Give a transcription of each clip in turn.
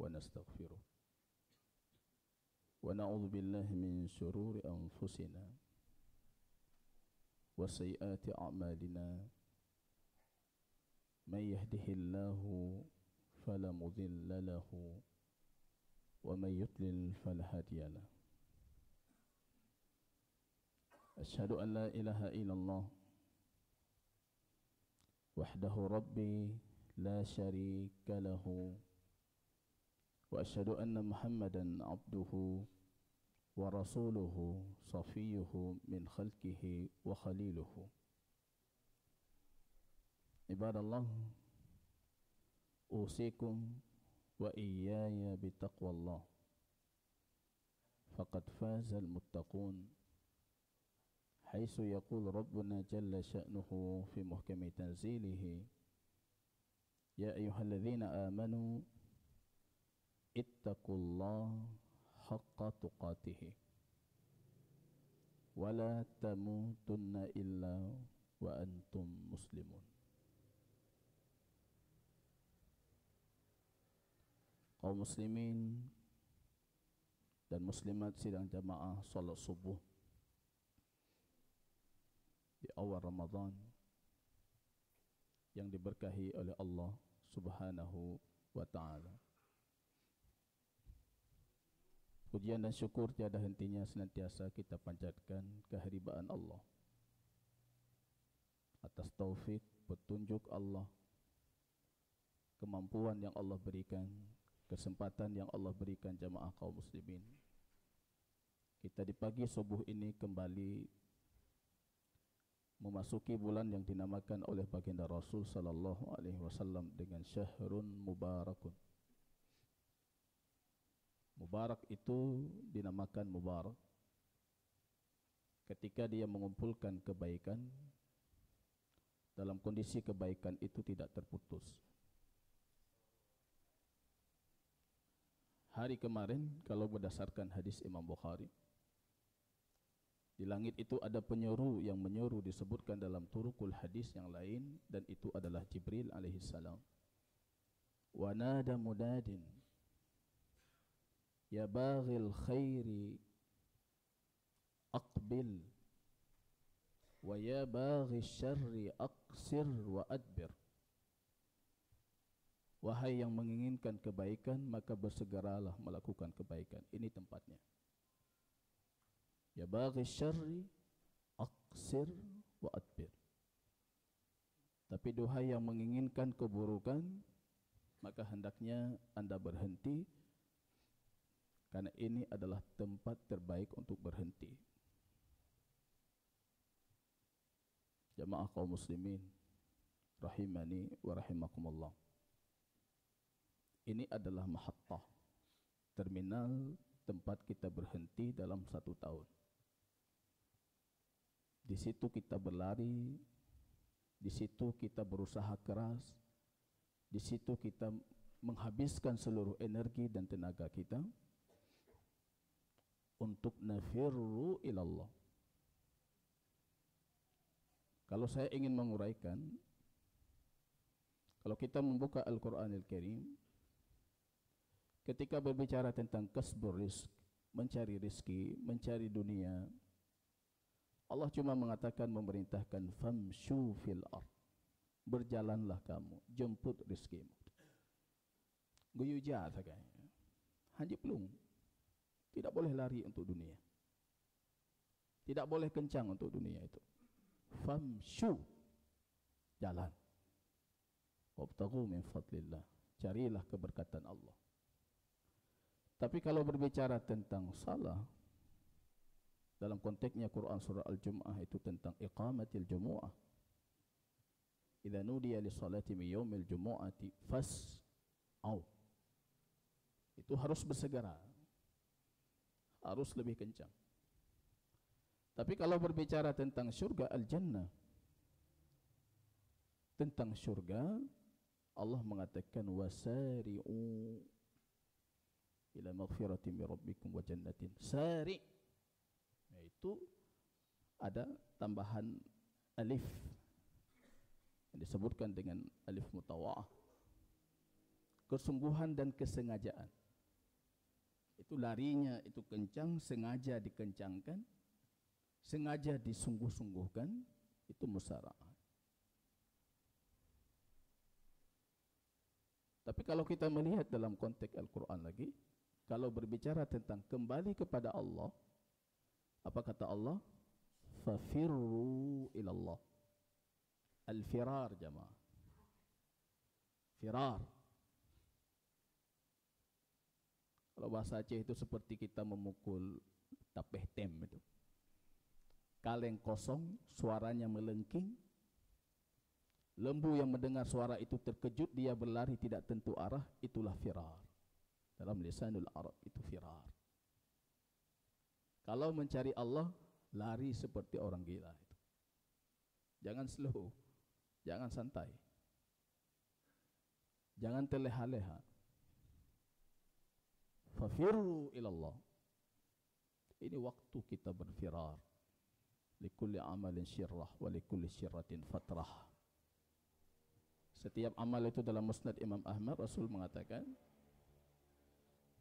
ونستغفره ونعوذ بالله من شرور أنفسنا وسيئات أعمالنا من يهده الله فلا مضل له ومن يضلل فلا هادي له أشهد أن لا إله إلا الله وحده ربي لا شريك له واشهد ان محمدا عبده ورسوله صفيه من خلقه وخليله عباد الله اوصيكم واياي بتقوى الله فقد فاز المتقون حيث يقول ربنا جل شأنه في محكم تنزيله يا أيها الذين آمنوا ittaqullah haqqa tuqatihi wa la tamutunna illa wa antum muslimun kaum muslimin dan muslimat sidang jamaah solat subuh di awal Ramadan yang diberkahi oleh Allah Subhanahu wa taala Pujian dan syukur tiada hentinya senantiasa kita panjatkan keharibaan Allah Atas taufik, petunjuk Allah Kemampuan yang Allah berikan Kesempatan yang Allah berikan jamaah kaum muslimin Kita di pagi subuh ini kembali memasuki bulan yang dinamakan oleh baginda Rasul sallallahu alaihi wasallam dengan syahrun mubarakun Mubarak itu dinamakan Mubarak ketika dia mengumpulkan kebaikan dalam kondisi kebaikan itu tidak terputus. Hari kemarin kalau berdasarkan hadis Imam Bukhari di langit itu ada penyeru yang menyeru disebutkan dalam turukul hadis yang lain dan itu adalah Jibril alaihissalam. Wa nada mudadin Ya baghil khairi aqbil wa ya baghil syarri aqsir wa adbir Wahai yang menginginkan kebaikan maka bersegeralah melakukan kebaikan ini tempatnya Ya baghil syarri aqsir wa adbir Tapi duhai yang menginginkan keburukan maka hendaknya anda berhenti karena ini adalah tempat terbaik untuk berhenti. Jamaah kaum muslimin rahimani wa rahimakumullah. Ini adalah mahatta, terminal tempat kita berhenti dalam satu tahun. Di situ kita berlari, di situ kita berusaha keras, di situ kita menghabiskan seluruh energi dan tenaga kita untuk nafirru ilallah kalau saya ingin menguraikan kalau kita membuka Al-Quran Al-Karim ketika berbicara tentang kasbur rizq mencari rizki, mencari dunia Allah cuma mengatakan memerintahkan famshu fil ar, berjalanlah kamu jemput rizkimu guyu jah sekarang hanya pelung tidak boleh lari untuk dunia. Tidak boleh kencang untuk dunia itu. Famsu Jalan. Obtaku minfatillah. fadlillah. Carilah keberkatan Allah. Tapi kalau berbicara tentang salah, dalam konteksnya Quran surah Al-Jum'ah itu tentang iqamatil jumu'ah. Idza nudiya li salati mi yaumil jumu'ati fas'au. Itu harus bersegera arus lebih kencang. Tapi kalau berbicara tentang syurga al-jannah, tentang syurga, Allah mengatakan wasari'u ila maghfirati min rabbikum wa jannatin sari yaitu ada tambahan alif yang disebutkan dengan alif mutawaah kesungguhan dan kesengajaan itu larinya itu kencang sengaja dikencangkan sengaja disungguh-sungguhkan itu musara'ah tapi kalau kita melihat dalam konteks Al-Quran lagi kalau berbicara tentang kembali kepada Allah apa kata Allah fafirru ilallah al-firar jemaah jama. firar. Kalau bahasa Aceh itu seperti kita memukul tapeh tem itu. Kaleng kosong, suaranya melengking. Lembu yang mendengar suara itu terkejut, dia berlari tidak tentu arah, itulah firar. Dalam lisanul Arab itu firar. Kalau mencari Allah, lari seperti orang gila Jangan slow, jangan santai. Jangan terleha-leha. Fafirru ilallah. Ini waktu kita berfirar. Likulli amalin syirrah wa likulli syirratin fatrah. Setiap amal itu dalam musnad Imam Ahmad, Rasul mengatakan,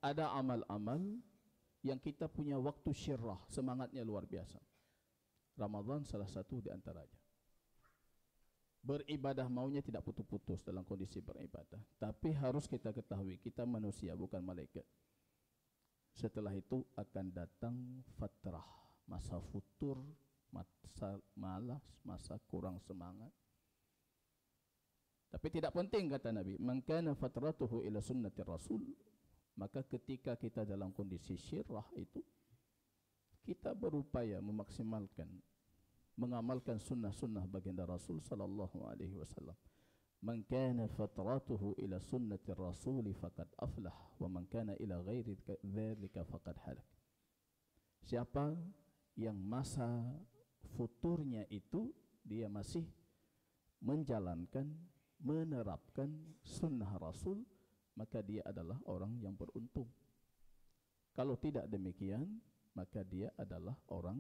ada amal-amal yang kita punya waktu syirrah, semangatnya luar biasa. Ramadhan salah satu di antaranya. Beribadah maunya tidak putus-putus dalam kondisi beribadah. Tapi harus kita ketahui, kita manusia bukan malaikat. Setelah itu akan datang fatrah, masa futur, masa malas, masa kurang semangat. Tapi tidak penting kata Nabi, mengkana fatratuhu ila sunnati Rasul. Maka ketika kita dalam kondisi syirah itu, kita berupaya memaksimalkan mengamalkan sunnah-sunnah baginda Rasul sallallahu alaihi wasallam. Man kana fatratuhu ila sunnati rasul faqad aflah wa man kana ila ghairi dhalika faqad halak. Siapa yang masa futurnya itu dia masih menjalankan menerapkan sunnah rasul maka dia adalah orang yang beruntung. Kalau tidak demikian maka dia adalah orang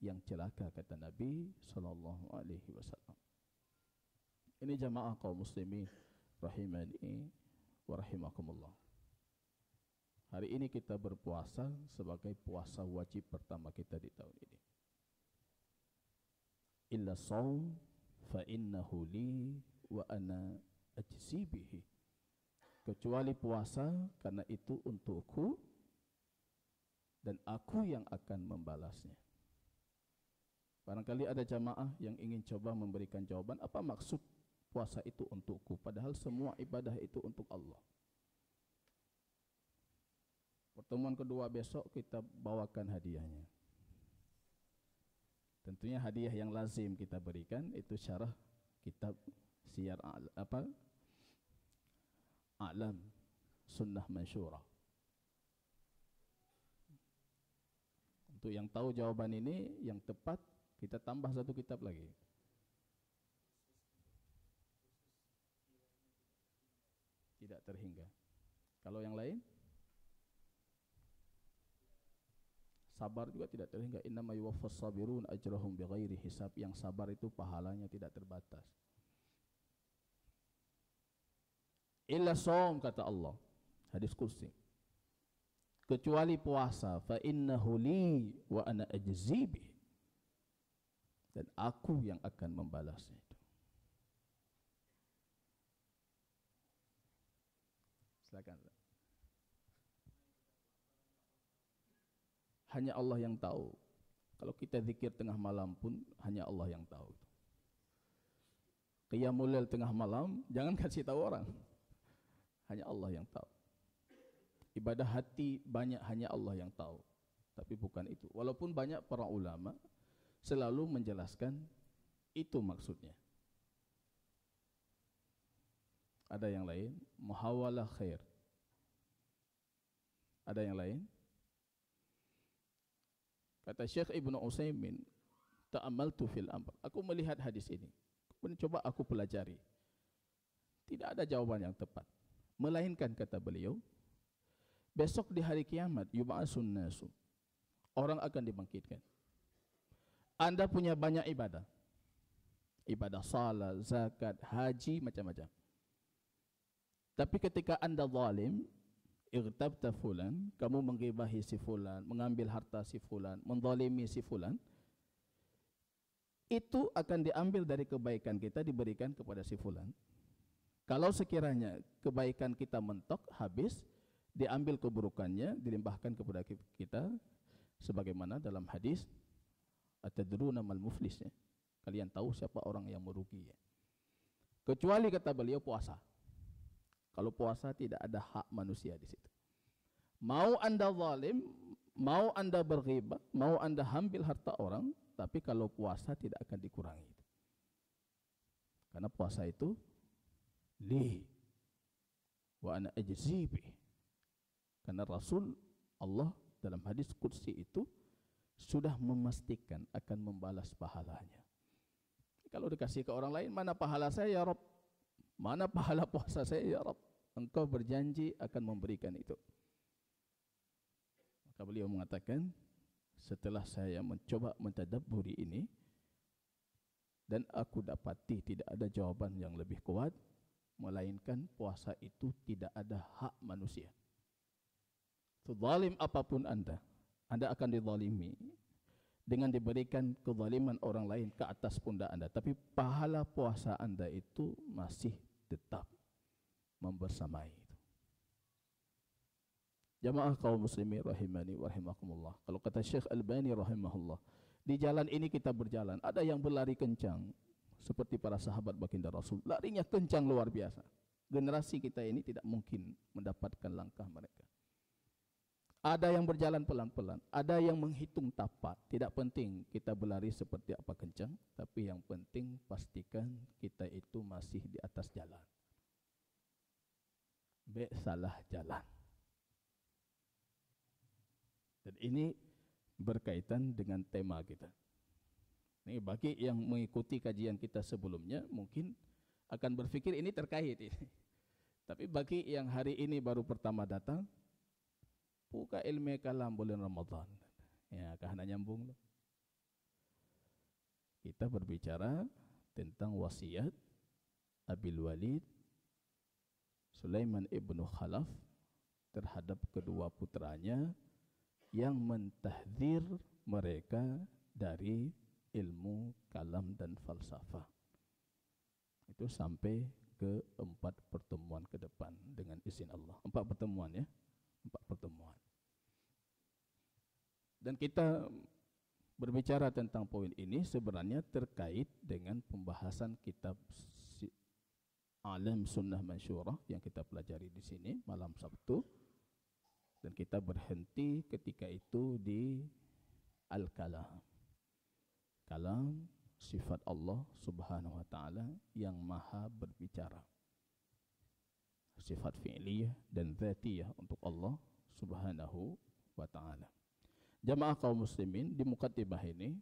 yang celaka kata Nabi sallallahu alaihi wasallam. Ini jamaah kaum muslimin rahimani wa rahimakumullah. Hari ini kita berpuasa sebagai puasa wajib pertama kita di tahun ini. Illa saum fa innahu li wa ana ajsibihi. Kecuali puasa karena itu untukku dan aku yang akan membalasnya. Barangkali ada jamaah yang ingin coba memberikan jawaban apa maksud puasa itu untukku padahal semua ibadah itu untuk Allah pertemuan kedua besok kita bawakan hadiahnya tentunya hadiah yang lazim kita berikan itu syarah kitab siar apa alam sunnah masyura. untuk yang tahu jawaban ini yang tepat kita tambah satu kitab lagi tidak terhingga. Kalau yang lain, sabar juga tidak terhingga. Inna mayyufas sabirun ajrohum biqairi hisab. Yang sabar itu pahalanya tidak terbatas. Illa som kata Allah hadis kursi kecuali puasa fa innahu li wa ana ajzibi dan aku yang akan membalasnya silakan hanya Allah yang tahu kalau kita zikir tengah malam pun hanya Allah yang tahu qiyamul lail tengah malam jangan kasih tahu orang hanya Allah yang tahu ibadah hati banyak hanya Allah yang tahu tapi bukan itu walaupun banyak para ulama selalu menjelaskan itu maksudnya ada yang lain muhawalah khair. Ada yang lain? Kata Syekh Ibn Usaimin, ta'amaltu fil amr. Aku melihat hadis ini. Kemudian coba aku pelajari. Tidak ada jawaban yang tepat. Melainkan kata beliau, besok di hari kiamat, yuba'asun nasu. Orang akan dibangkitkan. Anda punya banyak ibadah. Ibadah salat, zakat, haji, macam-macam. Tapi ketika anda zalim, irtabta fulan, kamu menggibahi si fulan, mengambil harta si fulan, menzalimi si fulan, itu akan diambil dari kebaikan kita diberikan kepada si fulan. Kalau sekiranya kebaikan kita mentok, habis, diambil keburukannya, dilimpahkan kepada kita, sebagaimana dalam hadis, atadruna mal muflis. Kalian tahu siapa orang yang merugi. Kecuali kata beliau Puasa. Kalau puasa tidak ada hak manusia di situ. Mau anda zalim, mau anda berghibah, mau anda ambil harta orang, tapi kalau puasa tidak akan dikurangi. Karena puasa itu li wa ana ajzibi. Karena Rasul Allah dalam hadis kursi itu sudah memastikan akan membalas pahalanya. Kalau dikasih ke orang lain, mana pahala saya ya Rabb? Mana pahala puasa saya ya Rabb? Engkau berjanji akan memberikan itu. Maka beliau mengatakan, setelah saya mencoba mentadabburi ini dan aku dapati tidak ada jawaban yang lebih kuat melainkan puasa itu tidak ada hak manusia. Sezalim apapun anda, anda akan dizalimi dengan diberikan kezaliman orang lain ke atas pundak anda. Tapi pahala puasa anda itu masih tetap membersamai. Jamaah kaum muslimin rahimani wa Kalau kata Syekh Albani rahimahullah, di jalan ini kita berjalan, ada yang berlari kencang seperti para sahabat baginda Rasul. Larinya kencang luar biasa. Generasi kita ini tidak mungkin mendapatkan langkah mereka. Ada yang berjalan pelan-pelan, ada yang menghitung tapak. Tidak penting kita berlari seperti apa kencang, tapi yang penting pastikan kita itu masih di atas jalan. B salah jalan. Dan ini berkaitan dengan tema kita. Ini bagi yang mengikuti kajian kita sebelumnya mungkin akan berpikir ini terkait ini. Tapi bagi yang hari ini baru pertama datang, buka ilmu kalam bulan ramadhan, Ya, kah nak nyambung lo. Kita berbicara tentang wasiat Abil Walid Sulaiman ibn Khalaf terhadap kedua putranya yang mentahdir mereka dari ilmu kalam dan falsafah. Itu sampai ke empat pertemuan ke depan dengan izin Allah. Empat pertemuan ya. Empat pertemuan. Dan kita berbicara tentang poin ini sebenarnya terkait dengan pembahasan kitab Alam Sunnah masyurah yang kita pelajari di sini malam Sabtu dan kita berhenti ketika itu di Al-Kalam. Kalam sifat Allah Subhanahu wa taala yang maha berbicara. Sifat fi'liyah dan zatiyah untuk Allah Subhanahu wa taala jamaah kaum muslimin di mukatibah ini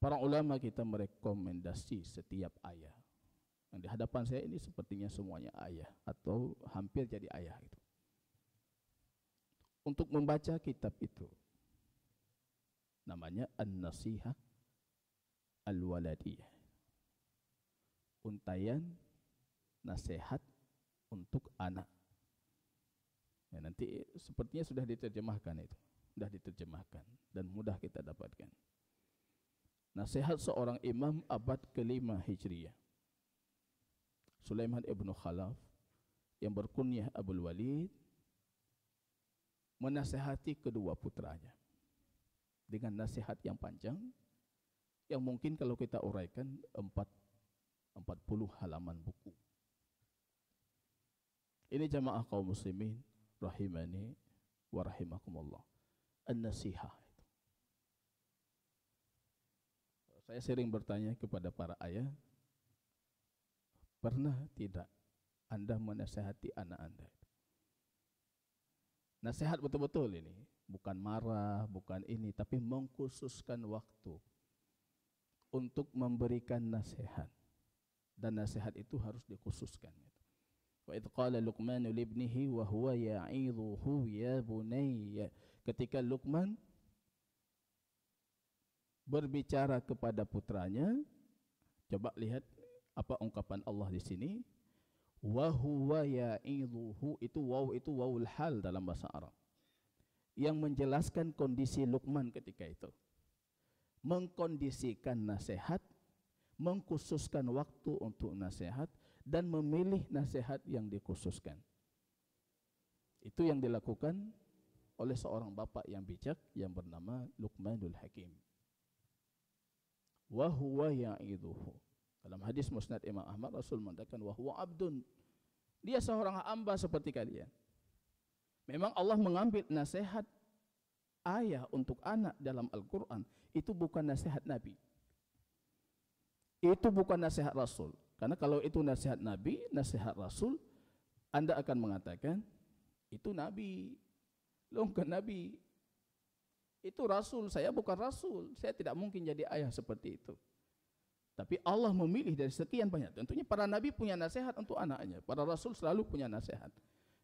para ulama kita merekomendasi setiap ayah yang di hadapan saya ini sepertinya semuanya ayah atau hampir jadi ayah itu untuk membaca kitab itu namanya an nasihah Al-Waladiyah untayan nasihat untuk anak Ya, nanti sepertinya sudah diterjemahkan itu, sudah diterjemahkan dan mudah kita dapatkan. Nasihat seorang imam abad kelima Hijriah. Sulaiman ibnu Khalaf yang berkunyah Abu Walid menasehati kedua putranya dengan nasihat yang panjang yang mungkin kalau kita uraikan 4 40 halaman buku. Ini jamaah kaum muslimin rahimani wa rahimakumullah. An-nasiha itu. Saya sering bertanya kepada para ayah, pernah tidak Anda menasihati anak Anda? Nasihat betul-betul ini, bukan marah, bukan ini, tapi mengkhususkan waktu untuk memberikan nasihat. Dan nasihat itu harus dikhususkan. وإذ قال لقمان لابنه وهو يعيظه يا بني ketika Luqman berbicara kepada putranya coba lihat apa ungkapan Allah di sini wa huwa ya'idhuhu itu waw itu wawul hal dalam bahasa Arab yang menjelaskan kondisi Luqman ketika itu mengkondisikan nasihat mengkhususkan waktu untuk nasihat dan memilih nasihat yang dikhususkan. Itu yang dilakukan oleh seorang bapak yang bijak yang bernama Luqmanul Hakim. Wa huwa ya'iduhu. Dalam hadis Musnad Imam Ahmad Rasul mengatakan wa huwa abdun. Dia seorang hamba seperti kalian. Memang Allah mengambil nasihat ayah untuk anak dalam Al-Quran itu bukan nasihat Nabi itu bukan nasihat Rasul Karena kalau itu nasihat Nabi, nasihat Rasul, anda akan mengatakan, itu Nabi, longkan Nabi. Itu Rasul, saya bukan Rasul, saya tidak mungkin jadi ayah seperti itu. Tapi Allah memilih dari sekian banyak. Tentunya para Nabi punya nasihat untuk anaknya, para Rasul selalu punya nasihat.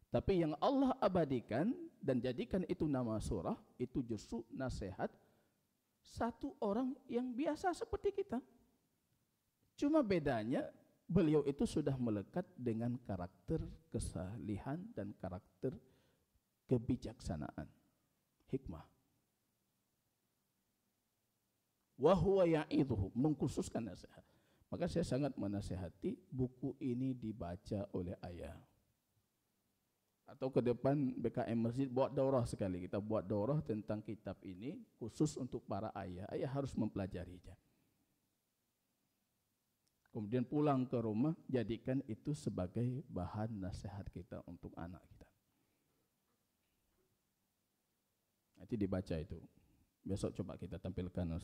Tapi yang Allah abadikan dan jadikan itu nama surah, itu justru nasihat satu orang yang biasa seperti kita. Cuma bedanya beliau itu sudah melekat dengan karakter kesalihan dan karakter kebijaksanaan hikmah wa huwa ya'idhu mengkhususkan nasihat maka saya sangat menasehati buku ini dibaca oleh ayah atau ke depan BKM Masjid buat daurah sekali kita buat daurah tentang kitab ini khusus untuk para ayah ayah harus mempelajarinya kemudian pulang ke rumah jadikan itu sebagai bahan nasihat kita untuk anak kita nanti dibaca itu besok coba kita tampilkan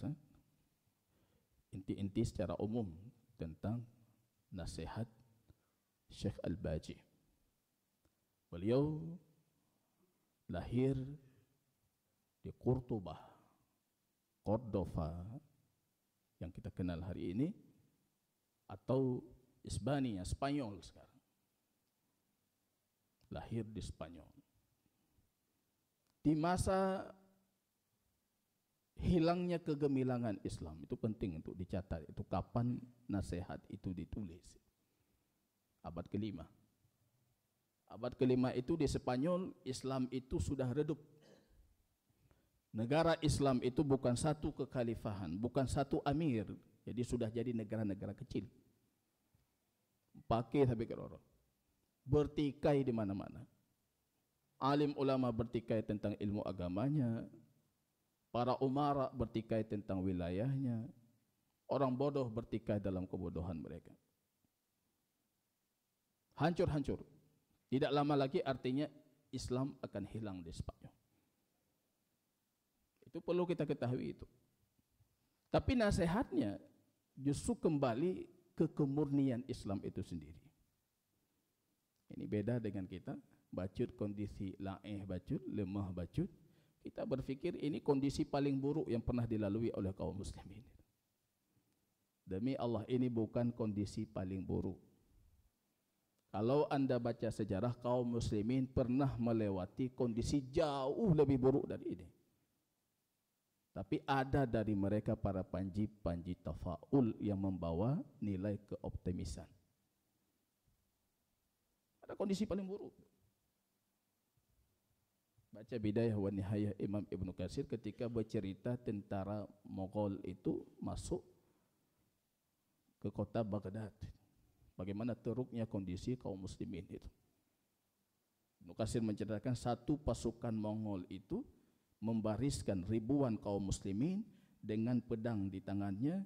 inti-inti secara umum tentang nasihat Syekh Al-Baji beliau lahir di Qurtubah Qordofa yang kita kenal hari ini atau Isbania, Spanyol sekarang. Lahir di Spanyol. Di masa hilangnya kegemilangan Islam itu penting untuk dicatat itu kapan nasihat itu ditulis abad kelima abad kelima itu di Spanyol Islam itu sudah redup negara Islam itu bukan satu kekhalifahan bukan satu amir Jadi sudah jadi negara-negara kecil. Pakai sampai ke orang. Bertikai di mana-mana. Alim ulama bertikai tentang ilmu agamanya. Para umara bertikai tentang wilayahnya. Orang bodoh bertikai dalam kebodohan mereka. Hancur-hancur. Tidak lama lagi artinya Islam akan hilang di Spanyol. Itu perlu kita ketahui itu. Tapi nasihatnya justru kembali ke kemurnian Islam itu sendiri. Ini beda dengan kita bacut kondisi laeh bacut, lemah bacut. Kita berfikir ini kondisi paling buruk yang pernah dilalui oleh kaum muslimin. Demi Allah ini bukan kondisi paling buruk. Kalau anda baca sejarah kaum muslimin pernah melewati kondisi jauh lebih buruk dari ini. Tapi ada dari mereka para panji-panji tafaul yang membawa nilai keoptimisan. Ada kondisi paling buruk. Baca Bidayah wa Nihayah Imam Ibn Qasir ketika bercerita tentara Mongol itu masuk ke kota Baghdad. Bagaimana teruknya kondisi kaum muslimin itu. Ibn Qasir menceritakan satu pasukan Mongol itu membariskan ribuan kaum muslimin dengan pedang di tangannya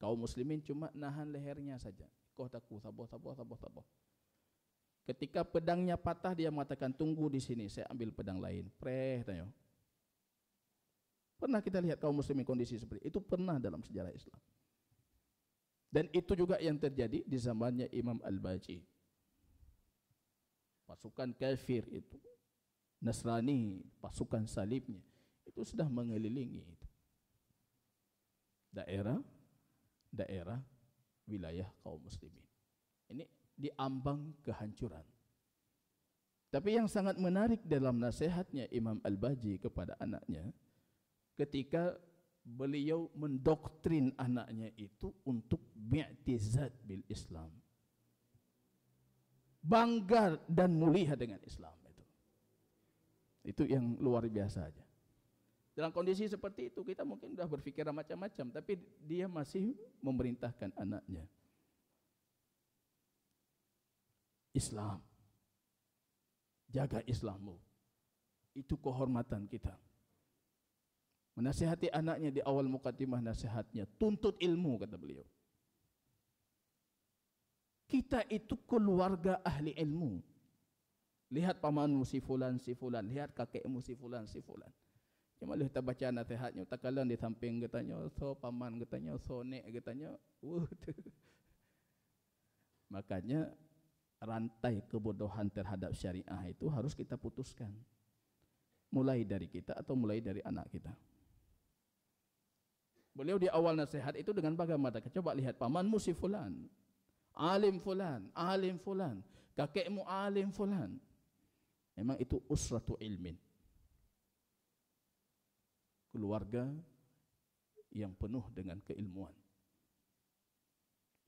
kaum muslimin cuma nahan lehernya saja kau taku sabar sabar sabar sabar ketika pedangnya patah dia mengatakan tunggu di sini saya ambil pedang lain preh tanya pernah kita lihat kaum muslimin kondisi seperti itu? itu pernah dalam sejarah Islam dan itu juga yang terjadi di zamannya Imam Al-Baji pasukan kafir itu Nasrani pasukan salibnya itu sudah mengelilingi itu daerah daerah wilayah kaum muslimin ini diambang kehancuran tapi yang sangat menarik dalam nasihatnya Imam Al-Baji kepada anaknya ketika beliau mendoktrin anaknya itu untuk bi'tizat bil Islam bangga dan mulia dengan Islam itu yang luar biasa aja. Dalam kondisi seperti itu kita mungkin sudah berpikiran macam-macam, tapi dia masih memerintahkan anaknya. Islam. Jaga Islammu. Itu kehormatan kita. Menasihati anaknya di awal mukadimah nasihatnya, tuntut ilmu kata beliau. Kita itu keluarga ahli ilmu. Lihat pamanmu si fulan, si fulan. Lihat kakekmu si fulan, si fulan. Cuma lu kita baca nasihatnya, tak kalan di samping katanya, so paman katanya, so nek katanya. Makanya rantai kebodohan terhadap syariah itu harus kita putuskan. Mulai dari kita atau mulai dari anak kita. Beliau di awal nasihat itu dengan bagaimana? Coba lihat pamanmu si Alim fulan, alim fulan. Kakekmu alim fulan. Memang itu usratu ilmin. Keluarga yang penuh dengan keilmuan.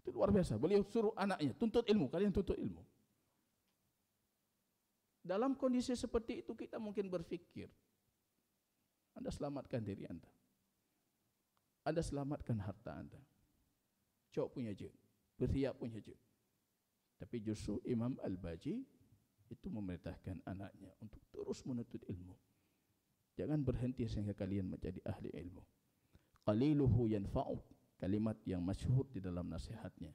Itu luar biasa. Beliau suruh anaknya, tuntut ilmu. Kalian tuntut ilmu. Dalam kondisi seperti itu kita mungkin berpikir. Anda selamatkan diri anda. Anda selamatkan harta anda. Cok punya je. Berhiap punya je. Tapi justru Imam Al-Baji itu memerintahkan anaknya untuk terus menuntut ilmu. Jangan berhenti sehingga kalian menjadi ahli ilmu. Qaliluhu yanfa'u, kalimat yang masyhur di dalam nasihatnya.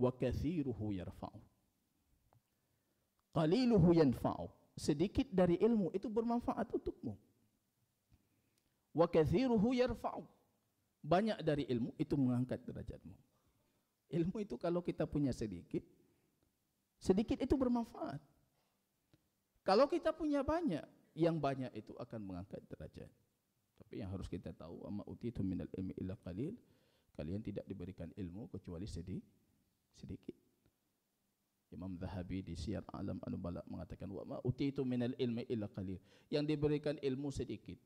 Wa kathiruhu yarfa'u. Qaliluhu yanfa'u, sedikit dari ilmu itu bermanfaat untukmu. Wa kathiruhu yarfa'u, banyak dari ilmu itu mengangkat derajatmu. Ilmu itu kalau kita punya sedikit, Sedikit itu bermanfaat. Kalau kita punya banyak, yang banyak itu akan mengangkat derajat. Tapi yang harus kita tahu, amma utitu minal ilmi illa qalil, kalian tidak diberikan ilmu kecuali sedih, sedikit. Imam Zahabi di Siyar Alam Anubala mengatakan, wa ma utitu minal ilmi illa qalil, yang diberikan ilmu sedikit.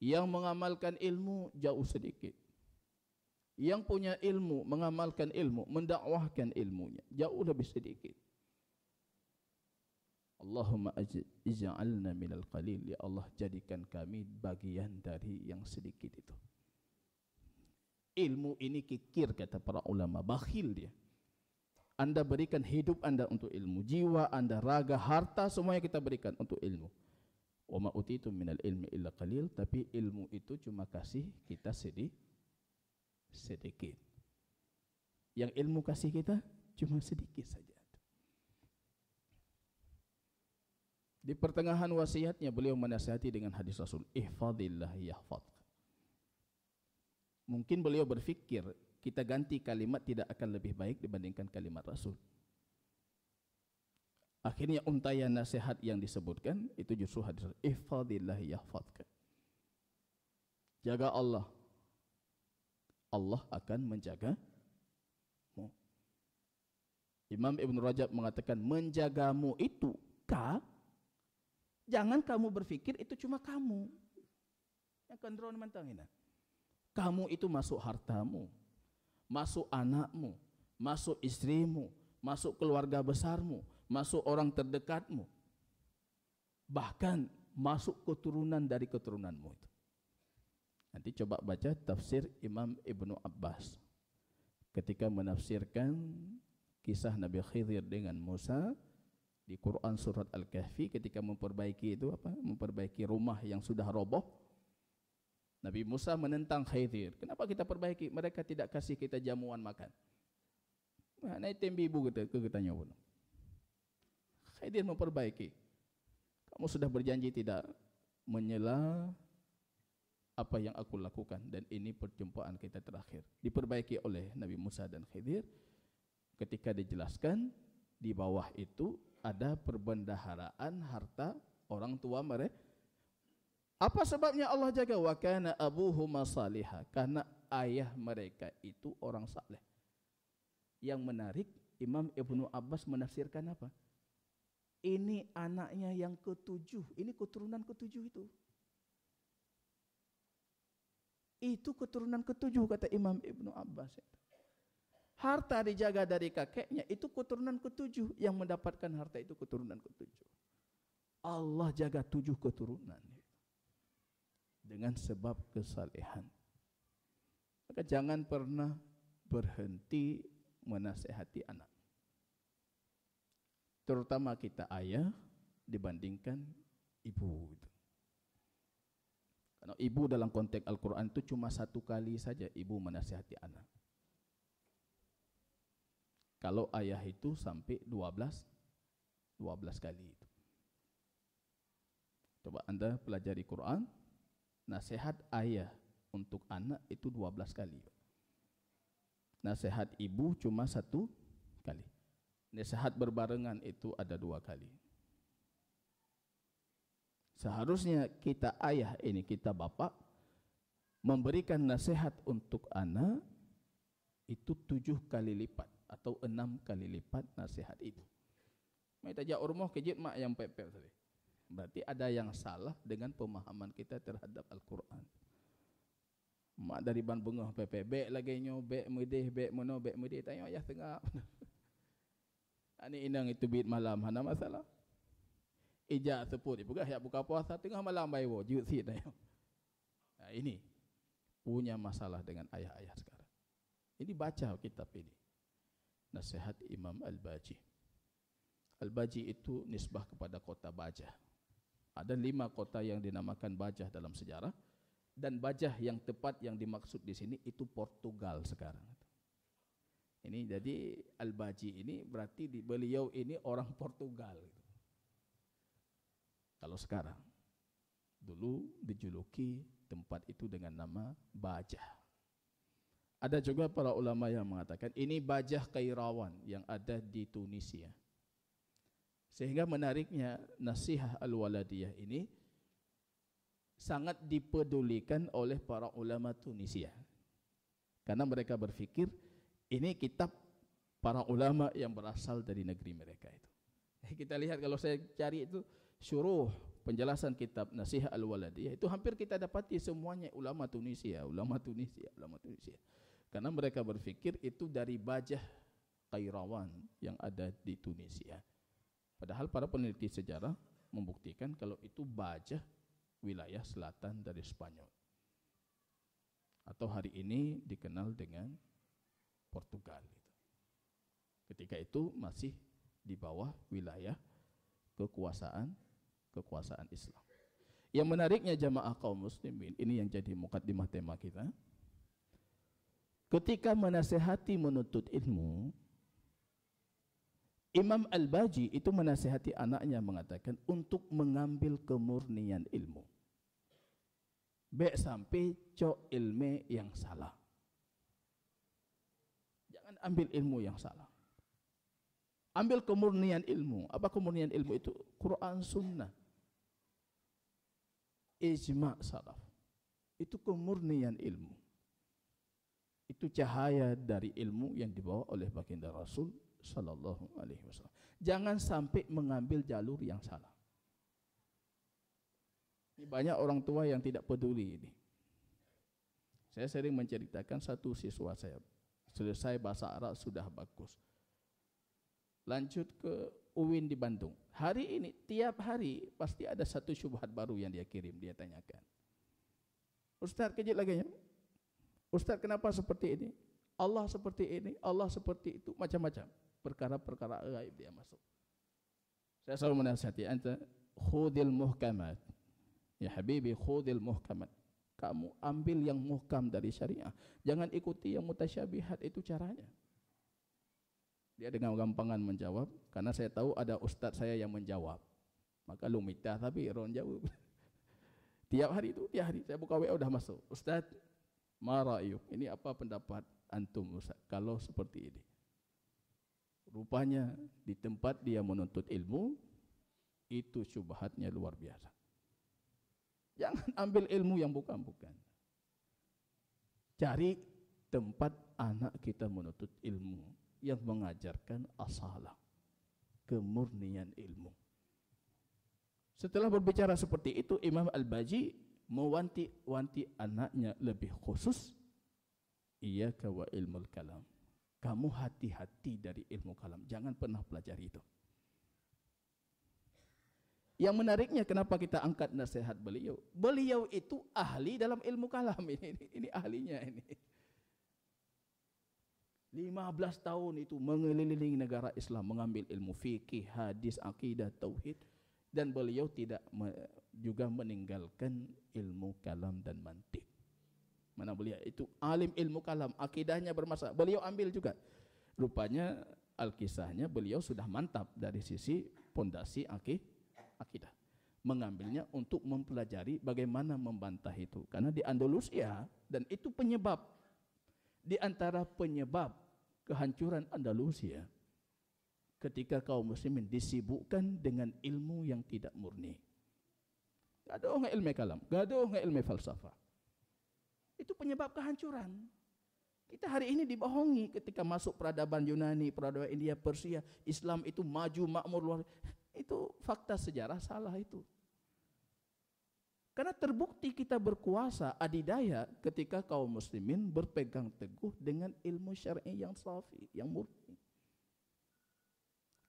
Yang mengamalkan ilmu jauh sedikit yang punya ilmu mengamalkan ilmu mendakwahkan ilmunya jauh lebih sedikit Allahumma ij'alna minal qalil ya Allah jadikan kami bagian dari yang sedikit itu ilmu ini kikir kata para ulama bakhil dia anda berikan hidup anda untuk ilmu jiwa anda raga harta semuanya kita berikan untuk ilmu wa ma utitu minal ilmi illa qalil tapi ilmu itu cuma kasih kita sedikit sedikit. Yang ilmu kasih kita cuma sedikit saja. Di pertengahan wasiatnya beliau menasihati dengan hadis Rasul, "Ihfazillah yahfaz." Mungkin beliau berfikir kita ganti kalimat tidak akan lebih baik dibandingkan kalimat Rasul. Akhirnya untayan nasihat yang disebutkan itu justru hadis "Ihfazillah yahfaz." Jaga Allah, Allah akan menjaga mu. Imam Ibn Rajab mengatakan, menjagamu itu, ka, jangan kamu berfikir itu cuma kamu. Yang kontrol mentang ini. Kamu itu masuk hartamu, masuk anakmu, masuk istrimu, masuk keluarga besarmu, masuk orang terdekatmu. Bahkan masuk keturunan dari keturunanmu itu. Nanti coba baca tafsir Imam Ibn Abbas ketika menafsirkan kisah Nabi Khidir dengan Musa di Quran surat Al-Kahfi ketika memperbaiki itu apa? Memperbaiki rumah yang sudah roboh. Nabi Musa menentang Khidir. Kenapa kita perbaiki? Mereka tidak kasih kita jamuan makan. Nah, naik tembi ibu kita ke katanya pun. Khidir memperbaiki. Kamu sudah berjanji tidak menyela apa yang aku lakukan dan ini perjumpaan kita terakhir diperbaiki oleh Nabi Musa dan Khidir ketika dijelaskan di bawah itu ada perbendaharaan harta orang tua mereka apa sebabnya Allah jaga wa kana abuhuma saliha karena ayah mereka itu orang saleh yang menarik Imam Ibnu Abbas menafsirkan apa ini anaknya yang ketujuh ini keturunan ketujuh itu itu keturunan ketujuh kata Imam Ibn Abbas. Harta dijaga dari kakeknya itu keturunan ketujuh yang mendapatkan harta itu keturunan ketujuh. Allah jaga tujuh keturunan dengan sebab kesalehan. Maka jangan pernah berhenti menasehati anak. Terutama kita ayah dibandingkan ibu itu. Karena ibu dalam konteks Al-Quran itu cuma satu kali saja ibu menasihati anak. Kalau ayah itu sampai dua belas, dua belas kali itu. Coba anda pelajari Quran, nasihat ayah untuk anak itu dua belas kali. Nasihat ibu cuma satu kali. Nasihat berbarengan itu ada dua kali. Seharusnya kita ayah ini, kita bapak, memberikan nasihat untuk anak, itu tujuh kali lipat atau enam kali lipat nasihat itu. Kita jauh rumah kejit mak yang pepel tadi. Berarti ada yang salah dengan pemahaman kita terhadap Al-Quran. Mak dari ban bengah pepe, bek lagi nyo, bek medih, bek mono, bek medih, tanya ayah tengah. Ani inang itu bit malam, mana masalah? ijaz sepuh ni bukan siap buka puasa tengah malam bayi wo jut sit ni nah, ini punya masalah dengan ayah-ayah sekarang ini baca kitab ini nasihat Imam Al-Baji Al-Baji itu nisbah kepada kota Bajah ada lima kota yang dinamakan Bajah dalam sejarah dan Bajah yang tepat yang dimaksud di sini itu Portugal sekarang ini jadi Al-Baji ini berarti di, beliau ini orang Portugal kalau sekarang dulu dijuluki tempat itu dengan nama Bajah ada juga para ulama yang mengatakan ini Bajah Kairawan yang ada di Tunisia sehingga menariknya nasihat al-waladiyah ini sangat dipedulikan oleh para ulama Tunisia karena mereka berpikir ini kitab para ulama yang berasal dari negeri mereka itu kita lihat kalau saya cari itu syuruh penjelasan kitab Nasih al-Waladi itu hampir kita dapati semuanya ulama Tunisia, ulama Tunisia, ulama Tunisia. Karena mereka berpikir itu dari bajah Kairawan yang ada di Tunisia. Padahal para peneliti sejarah membuktikan kalau itu bajah wilayah selatan dari Spanyol. Atau hari ini dikenal dengan Portugal. Ketika itu masih di bawah wilayah kekuasaan kekuasaan Islam. Yang menariknya jamaah kaum muslimin, ini yang jadi mukaddimah tema kita. Ketika menasehati menuntut ilmu, Imam Al-Baji itu menasehati anaknya mengatakan untuk mengambil kemurnian ilmu. Bek sampai cok ilmu yang salah. Jangan ambil ilmu yang salah. Ambil kemurnian ilmu. Apa kemurnian ilmu itu? Quran Sunnah ijma salaf. Itu kemurnian ilmu. Itu cahaya dari ilmu yang dibawa oleh baginda Rasul sallallahu alaihi wasallam. Jangan sampai mengambil jalur yang salah. Ini banyak orang tua yang tidak peduli ini. Saya sering menceritakan satu siswa saya selesai bahasa Arab sudah bagus lanjut ke Uwin di Bandung. Hari ini tiap hari pasti ada satu syubhat baru yang dia kirim, dia tanyakan. Ustaz kejut lagi ya. Ustaz kenapa seperti ini? Allah seperti ini, Allah seperti itu, macam-macam. Perkara-perkara gaib dia masuk. Saya selalu menasihati anda, khudil muhkamat. Ya Habibi, khudil muhkamat. Kamu ambil yang muhkam dari syariah. Jangan ikuti yang mutasyabihat itu caranya dia dengan gampangan menjawab karena saya tahu ada ustaz saya yang menjawab maka lumitah tapi orang jawab tiap hari itu tiap hari saya buka WA sudah masuk ustaz marayuk ini apa pendapat antum ustaz kalau seperti ini rupanya di tempat dia menuntut ilmu itu syubhatnya luar biasa jangan ambil ilmu yang bukan-bukan cari tempat anak kita menuntut ilmu yang mengajarkan asalah kemurnian ilmu. Setelah berbicara seperti itu, Imam Al-Baji mewanti-wanti anaknya lebih khusus ia kawa ilmu kalam. Kamu hati-hati dari ilmu kalam, jangan pernah pelajari itu. Yang menariknya kenapa kita angkat nasihat beliau? Beliau itu ahli dalam ilmu kalam ini, ini, ini ahlinya ini. 15 tahun itu mengelilingi negara Islam mengambil ilmu fikih, hadis, akidah, tauhid dan beliau tidak me, juga meninggalkan ilmu kalam dan mantik. Mana beliau itu alim ilmu kalam, akidahnya bermasalah, beliau ambil juga. Rupanya al kisahnya beliau sudah mantap dari sisi pondasi akih akidah. Mengambilnya untuk mempelajari bagaimana membantah itu. Karena di Andalusia dan itu penyebab di antara penyebab kehancuran Andalusia ketika kaum muslimin disibukkan dengan ilmu yang tidak murni. Gaduh dengan ilmu kalam, gaduh dengan ilmu falsafah. Itu penyebab kehancuran. Kita hari ini dibohongi ketika masuk peradaban Yunani, peradaban India, Persia, Islam itu maju, makmur, luar. Itu fakta sejarah salah itu. Karena terbukti kita berkuasa adidaya ketika kaum muslimin berpegang teguh dengan ilmu syar'i yang safi, yang murni.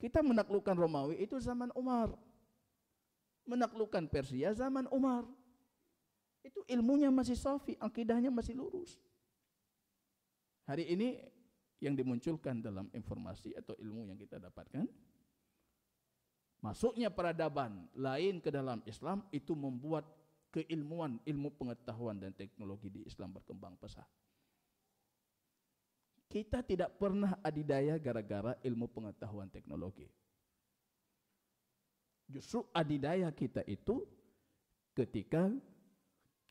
Kita menaklukkan Romawi itu zaman Umar. Menaklukkan Persia zaman Umar. Itu ilmunya masih safi, akidahnya masih lurus. Hari ini yang dimunculkan dalam informasi atau ilmu yang kita dapatkan masuknya peradaban lain ke dalam Islam itu membuat keilmuan, ilmu pengetahuan dan teknologi di Islam berkembang pesat. Kita tidak pernah adidaya gara-gara ilmu pengetahuan teknologi. Justru adidaya kita itu ketika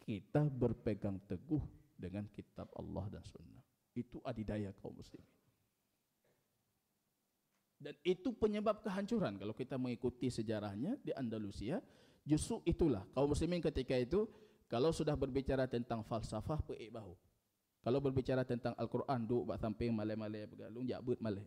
kita berpegang teguh dengan kitab Allah dan sunnah. Itu adidaya kaum muslimin. Dan itu penyebab kehancuran. Kalau kita mengikuti sejarahnya di Andalusia, justru itulah kaum muslimin ketika itu kalau sudah berbicara tentang falsafah peik bahu kalau berbicara tentang Al-Quran duk bak samping malai-malai pegalung jabut malai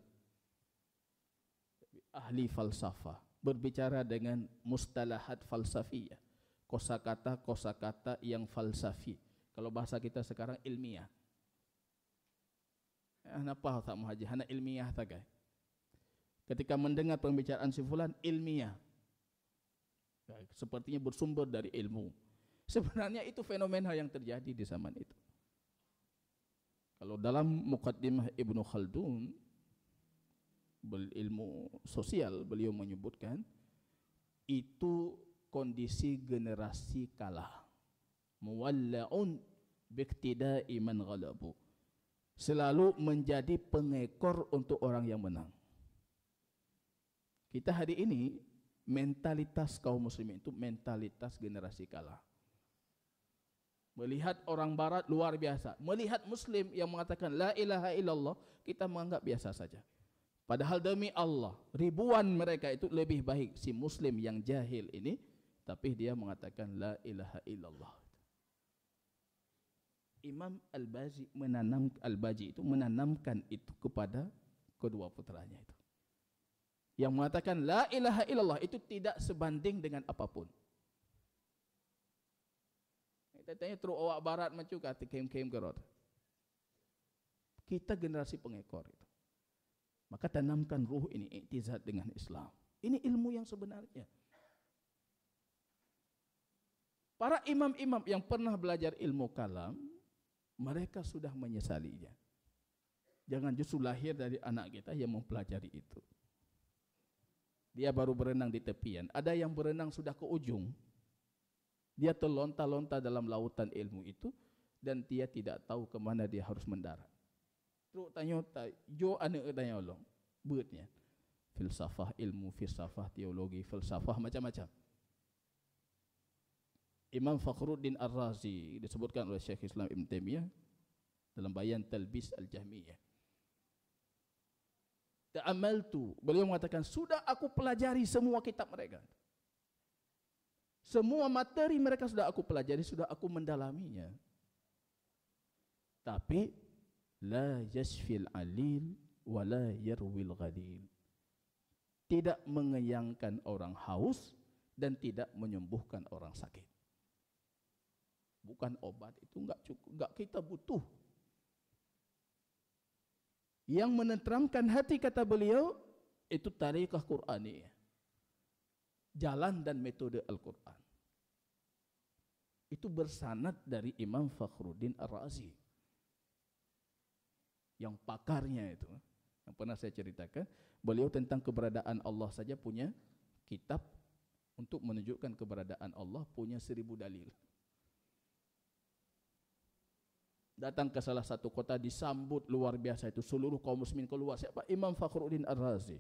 ahli falsafah berbicara dengan mustalahat falsafiyah kosakata kosakata yang falsafi kalau bahasa kita sekarang ilmiah eh, ah, apa tak muhajir hana ilmiah tak ketika mendengar pembicaraan si fulan ilmiah sepertinya bersumber dari ilmu. Sebenarnya itu fenomena yang terjadi di zaman itu. Kalau dalam mukaddimah Ibnu Khaldun ilmu sosial beliau menyebutkan itu kondisi generasi kalah. Muwalla'un biktida'i man ghalabu. Selalu menjadi pengekor untuk orang yang menang. Kita hari ini mentalitas kaum muslimin itu mentalitas generasi kalah. Melihat orang barat luar biasa, melihat muslim yang mengatakan la ilaha illallah, kita menganggap biasa saja. Padahal demi Allah, ribuan mereka itu lebih baik si muslim yang jahil ini tapi dia mengatakan la ilaha illallah. Imam al Baji menanam al Baji itu menanamkan itu kepada kedua putranya itu yang mengatakan la ilaha illallah itu tidak sebanding dengan apapun. Kita tanya teruk awak barat macam kata kem-kem gerot. Kita generasi pengekor itu. Maka tanamkan ruh ini iktizad dengan Islam. Ini ilmu yang sebenarnya. Para imam-imam yang pernah belajar ilmu kalam, mereka sudah menyesalinya. Jangan justru lahir dari anak kita yang mempelajari itu dia baru berenang di tepian. Ada yang berenang sudah ke ujung. Dia terlontar-lontar dalam lautan ilmu itu dan dia tidak tahu ke mana dia harus mendarat. Teruk tanya, jo ane tanya Allah. Buatnya. Filsafah ilmu, filsafah teologi, filsafah macam-macam. Imam Fakhruddin Ar-Razi disebutkan oleh Syekh Islam Ibn Taimiyah dalam bayan Talbis Al-Jahmiyah tu, Beliau mengatakan, sudah aku pelajari semua kitab mereka. Semua materi mereka sudah aku pelajari, sudah aku mendalaminya. Tapi, la yasfil alil wa la yarwil ghadil. Tidak mengenyangkan orang haus dan tidak menyembuhkan orang sakit. Bukan obat itu enggak cukup, enggak kita butuh yang menenteramkan hati kata beliau itu tariqah Qurani jalan dan metode Al-Quran itu bersanad dari Imam Fakhruddin Ar-Razi yang pakarnya itu yang pernah saya ceritakan beliau tentang keberadaan Allah saja punya kitab untuk menunjukkan keberadaan Allah punya seribu dalil datang ke salah satu kota disambut luar biasa itu seluruh kaum muslimin keluar siapa Imam Fakhruddin Ar-Razi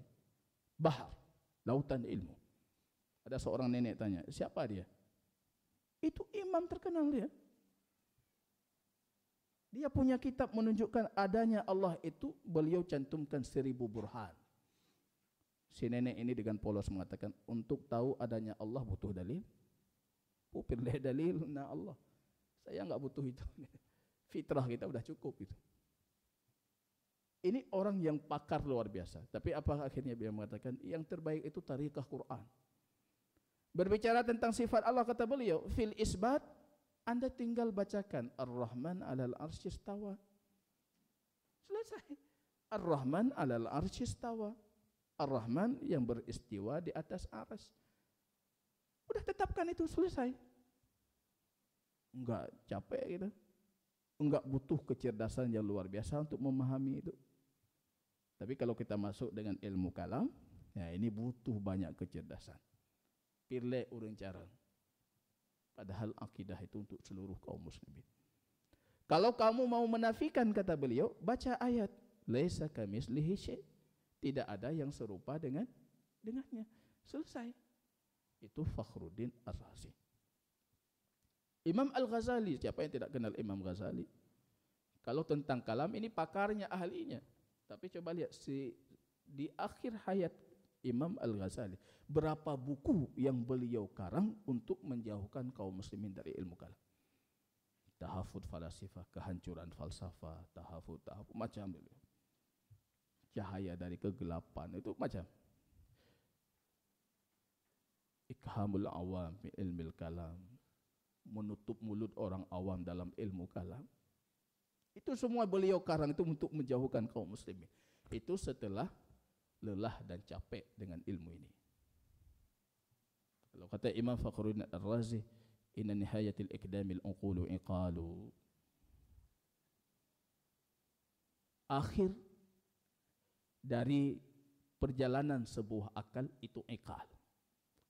bahar lautan ilmu ada seorang nenek tanya siapa dia itu imam terkenal dia dia punya kitab menunjukkan adanya Allah itu beliau cantumkan seribu burhan si nenek ini dengan polos mengatakan untuk tahu adanya Allah butuh dalil pupil dalil na Allah saya enggak butuh itu fitrah kita sudah cukup itu. Ini orang yang pakar luar biasa. Tapi apa akhirnya beliau mengatakan yang terbaik itu tarikhah Quran? Berbicara tentang sifat Allah kata beliau, fil isbat anda tinggal bacakan Ar-Rahman alal arsy tawa. Selesai. Ar-Rahman alal arsy tawa. Ar-Rahman yang beristiwa di atas aras. Sudah tetapkan itu selesai. Enggak capek gitu enggak butuh kecerdasan yang luar biasa untuk memahami itu. Tapi kalau kita masuk dengan ilmu kalam, ya ini butuh banyak kecerdasan. Pirle urang cara. Padahal akidah itu untuk seluruh kaum muslimin. Kalau kamu mau menafikan kata beliau, baca ayat. Laisa kamislihi Tidak ada yang serupa dengan dengannya. Selesai. Itu Fakhruddin Ar-Razi. Imam Al-Ghazali, siapa yang tidak kenal Imam Ghazali? Kalau tentang kalam ini pakarnya ahlinya. Tapi coba lihat si di akhir hayat Imam Al-Ghazali, berapa buku yang beliau karang untuk menjauhkan kaum muslimin dari ilmu kalam? Tahafut falsafah, kehancuran falsafah, tahafut tahafut macam itu. Cahaya dari kegelapan itu macam. Ikhamul awam ilmil kalam, menutup mulut orang awam dalam ilmu kalam. Itu semua beliau karang itu untuk menjauhkan kaum muslimin. Itu setelah lelah dan capek dengan ilmu ini. Kalau kata Imam Fakhruddin Ar-Razi, inna nihayatil ikdamil unqulu iqalu. Akhir dari perjalanan sebuah akal itu iqal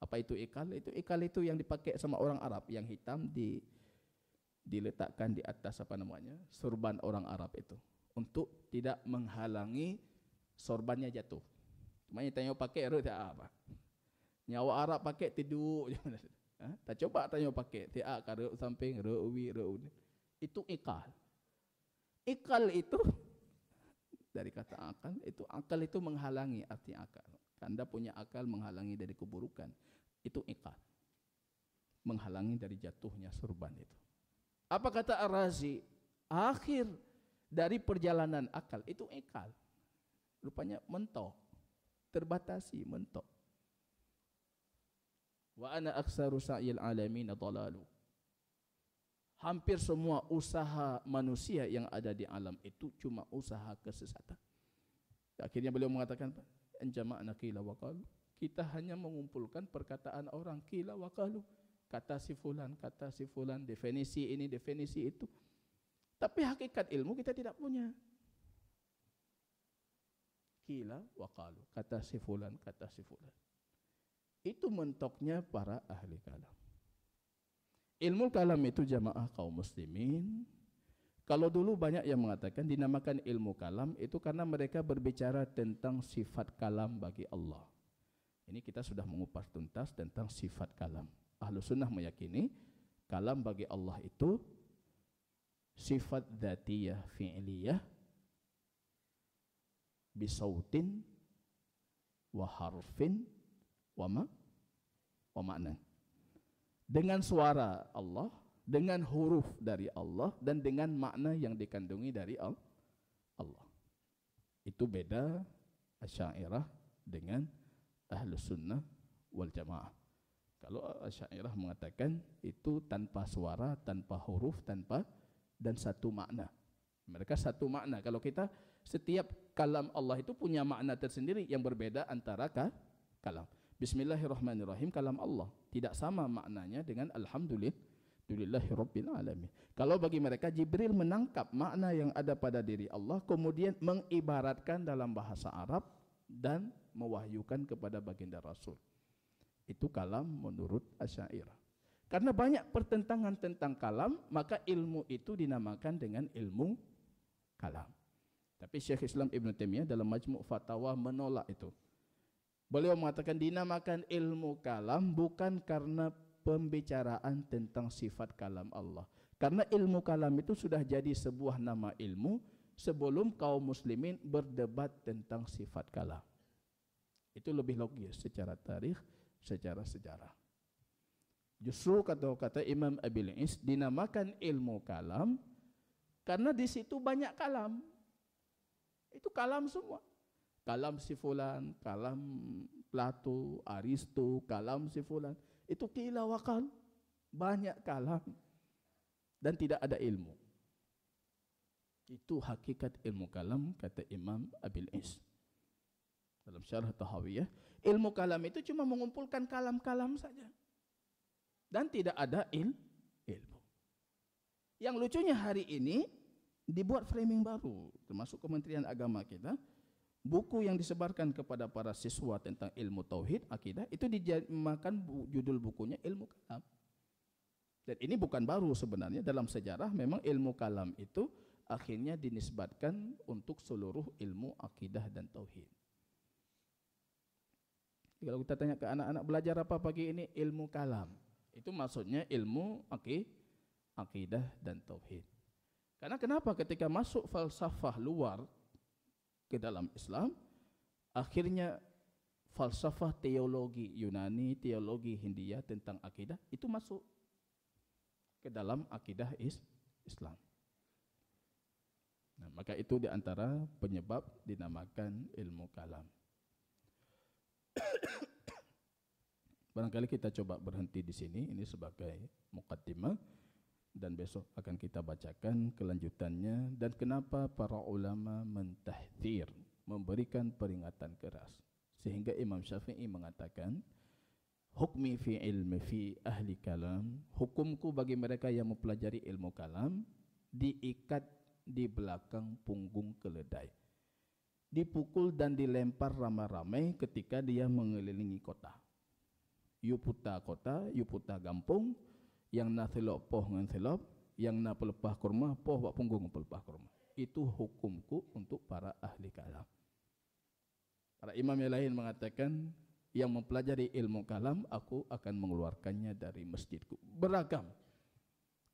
apa itu ikal itu ikal itu yang dipakai sama orang Arab yang hitam di diletakkan di atas apa namanya sorban orang Arab itu untuk tidak menghalangi sorbannya jatuh cuma tanya pakai itu tak apa nyawa Arab pakai tidur ha? tak coba tanya pakai tak kare samping rewi rewi itu ikal ikal itu dari kata akal itu akal itu menghalangi arti akal anda punya akal menghalangi dari keburukan. Itu iqad. Menghalangi dari jatuhnya surban itu. Apa kata Ar-Razi? Akhir dari perjalanan akal itu iqad. Rupanya mentok. Terbatasi mentok. Wa ana aksaru sa'il alamin dalalu. Hampir semua usaha manusia yang ada di alam itu cuma usaha kesesatan. Akhirnya beliau mengatakan, jama'na qila wa qalu kita hanya mengumpulkan perkataan orang qila wa qalu kata si fulan kata si fulan definisi ini definisi itu tapi hakikat ilmu kita tidak punya qila wa qalu kata si fulan kata si fulan itu mentoknya para ahli kalam ilmu kalam itu jamaah kaum muslimin kalau dulu banyak yang mengatakan dinamakan ilmu kalam itu karena mereka berbicara tentang sifat kalam bagi Allah. Ini kita sudah mengupas tuntas tentang sifat kalam. Ahlu sunnah meyakini kalam bagi Allah itu sifat dhatiyah fi'liyah bisautin wa harfin wa ma wa makna. Dengan suara Allah dengan huruf dari Allah dan dengan makna yang dikandungi dari Allah. Itu beda Asy'ariyah dengan Ahlus Sunnah wal Jamaah. Kalau Asy'ariyah mengatakan itu tanpa suara, tanpa huruf, tanpa dan satu makna. Mereka satu makna. Kalau kita setiap kalam Allah itu punya makna tersendiri yang berbeda antara kalam. Bismillahirrahmanirrahim kalam Allah tidak sama maknanya dengan alhamdulillah Alhamdulillahi Rabbil Alamin. Kalau bagi mereka Jibril menangkap makna yang ada pada diri Allah kemudian mengibaratkan dalam bahasa Arab dan mewahyukan kepada baginda Rasul. Itu kalam menurut Asyairah. Karena banyak pertentangan tentang kalam, maka ilmu itu dinamakan dengan ilmu kalam. Tapi Syekh Islam Ibn Taimiyah dalam majmuk fatwa menolak itu. Beliau mengatakan dinamakan ilmu kalam bukan karena pembicaraan tentang sifat kalam Allah. Karena ilmu kalam itu sudah jadi sebuah nama ilmu sebelum kaum muslimin berdebat tentang sifat kalam. Itu lebih logis secara tarikh, secara sejarah. Justru kata-kata Imam Abil Is dinamakan ilmu kalam karena di situ banyak kalam. Itu kalam semua. Kalam si fulan, kalam Plato, Aristo, kalam si fulan. Itu kilawakan banyak kalam dan tidak ada ilmu. Itu hakikat ilmu kalam kata Imam Abil Is. Dalam syarah Tahawiyah, ilmu kalam itu cuma mengumpulkan kalam-kalam saja. Dan tidak ada il ilmu. Yang lucunya hari ini dibuat framing baru termasuk Kementerian Agama kita buku yang disebarkan kepada para siswa tentang ilmu tauhid akidah itu dijadikan judul bukunya ilmu kalam. Dan ini bukan baru sebenarnya dalam sejarah memang ilmu kalam itu akhirnya dinisbatkan untuk seluruh ilmu akidah dan tauhid. Kalau kita tanya ke anak-anak belajar apa pagi ini ilmu kalam. Itu maksudnya ilmu akidah dan tauhid. Karena kenapa ketika masuk falsafah luar ke dalam Islam. Akhirnya falsafah teologi Yunani, teologi Hindia tentang akidah itu masuk ke dalam akidah is Islam. Nah, maka itu diantara penyebab dinamakan ilmu kalam. Barangkali kita coba berhenti di sini ini sebagai mukadimah. dan besok akan kita bacakan kelanjutannya dan kenapa para ulama mentahdir memberikan peringatan keras sehingga Imam Syafi'i mengatakan hukmi fi ilmi fi ahli kalam hukumku bagi mereka yang mempelajari ilmu kalam diikat di belakang punggung keledai dipukul dan dilempar ramai-ramai ketika dia mengelilingi kota yuputa kota yuputa kampung yang na selok poh dengan selop yang na pelepah kurma poh buat punggung pelepah kurma itu hukumku untuk para ahli kalam para imam yang lain mengatakan yang mempelajari ilmu kalam aku akan mengeluarkannya dari masjidku beragam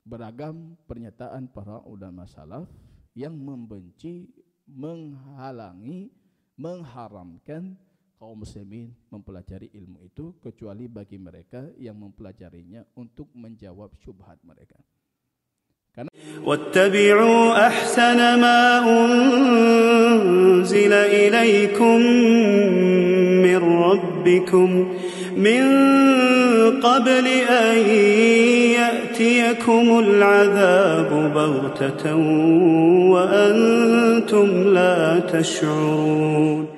beragam pernyataan para ulama salaf yang membenci menghalangi mengharamkan kaum muslimin mempelajari ilmu itu kecuali bagi mereka yang mempelajarinya untuk menjawab syubhat mereka. Karena واتبعوا أحسن ما أنزل إليكم من ربكم من قبل أن يأتيكم العذاب بغتة وأنتم لا تشعرون